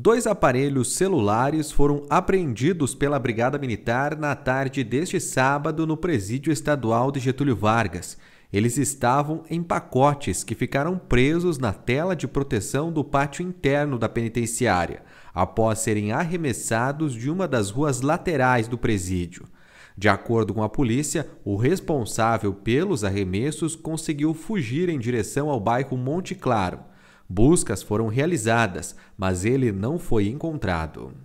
Dois aparelhos celulares foram apreendidos pela Brigada Militar na tarde deste sábado no Presídio Estadual de Getúlio Vargas. Eles estavam em pacotes que ficaram presos na tela de proteção do pátio interno da penitenciária, após serem arremessados de uma das ruas laterais do presídio. De acordo com a polícia, o responsável pelos arremessos conseguiu fugir em direção ao bairro Monte Claro. Buscas foram realizadas, mas ele não foi encontrado.